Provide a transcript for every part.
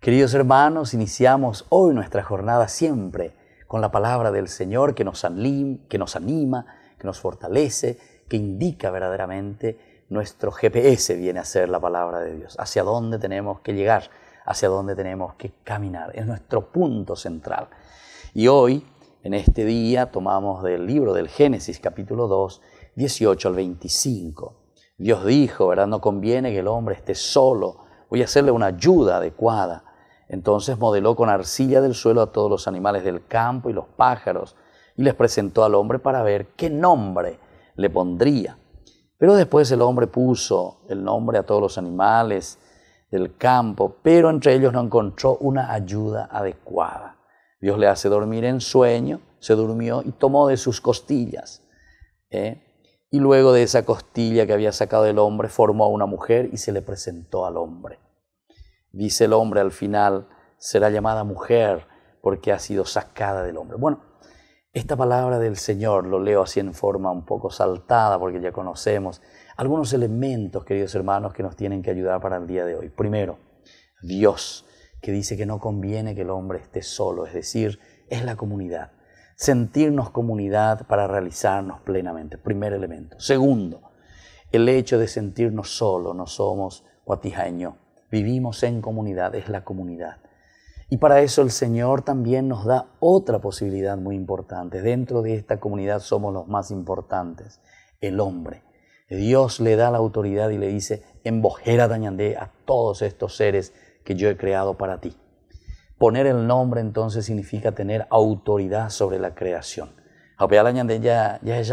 Queridos hermanos, iniciamos hoy nuestra jornada siempre con la palabra del Señor que nos, anima, que nos anima, que nos fortalece, que indica verdaderamente nuestro GPS viene a ser la palabra de Dios, hacia dónde tenemos que llegar, hacia dónde tenemos que caminar, es nuestro punto central. Y hoy, en este día, tomamos del libro del Génesis capítulo 2, 18 al 25. Dios dijo, ¿verdad? No conviene que el hombre esté solo, voy a hacerle una ayuda adecuada. Entonces modeló con arcilla del suelo a todos los animales del campo y los pájaros, y les presentó al hombre para ver qué nombre le pondría. Pero después el hombre puso el nombre a todos los animales del campo, pero entre ellos no encontró una ayuda adecuada. Dios le hace dormir en sueño, se durmió y tomó de sus costillas. ¿eh? Y luego de esa costilla que había sacado del hombre, formó a una mujer y se le presentó al hombre dice el hombre al final, será llamada mujer porque ha sido sacada del hombre. Bueno, esta palabra del Señor lo leo así en forma un poco saltada porque ya conocemos algunos elementos, queridos hermanos, que nos tienen que ayudar para el día de hoy. Primero, Dios, que dice que no conviene que el hombre esté solo, es decir, es la comunidad. Sentirnos comunidad para realizarnos plenamente, primer elemento. Segundo, el hecho de sentirnos solo, no somos guatijaño Vivimos en comunidad, es la comunidad. Y para eso el Señor también nos da otra posibilidad muy importante. Dentro de esta comunidad somos los más importantes, el hombre. Dios le da la autoridad y le dice, embojera Dañandé a todos estos seres que yo he creado para ti. Poner el nombre entonces significa tener autoridad sobre la creación. Dañandé ya, ya es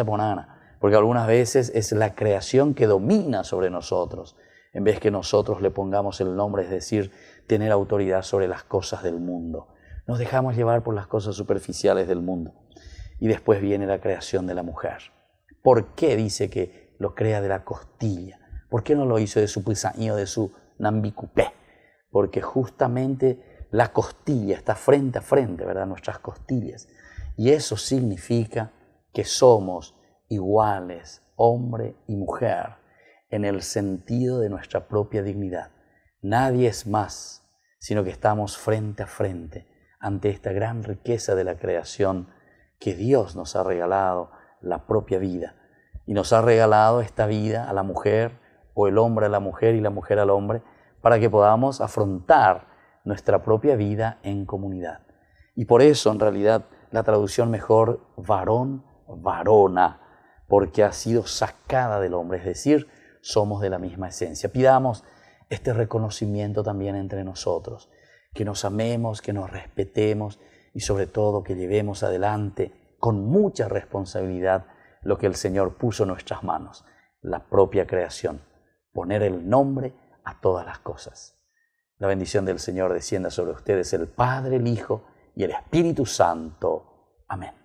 porque algunas veces es la creación que domina sobre nosotros en vez que nosotros le pongamos el nombre, es decir, tener autoridad sobre las cosas del mundo. Nos dejamos llevar por las cosas superficiales del mundo. Y después viene la creación de la mujer. ¿Por qué dice que lo crea de la costilla? ¿Por qué no lo hizo de su pisaño, de su nambicupé? Porque justamente la costilla está frente a frente, ¿verdad? Nuestras costillas. Y eso significa que somos iguales, hombre y mujer en el sentido de nuestra propia dignidad. Nadie es más, sino que estamos frente a frente ante esta gran riqueza de la creación que Dios nos ha regalado, la propia vida. Y nos ha regalado esta vida a la mujer, o el hombre a la mujer y la mujer al hombre, para que podamos afrontar nuestra propia vida en comunidad. Y por eso, en realidad, la traducción mejor, varón, varona, porque ha sido sacada del hombre, es decir, somos de la misma esencia. Pidamos este reconocimiento también entre nosotros, que nos amemos, que nos respetemos y sobre todo que llevemos adelante con mucha responsabilidad lo que el Señor puso en nuestras manos, la propia creación, poner el nombre a todas las cosas. La bendición del Señor descienda sobre ustedes, el Padre, el Hijo y el Espíritu Santo. Amén.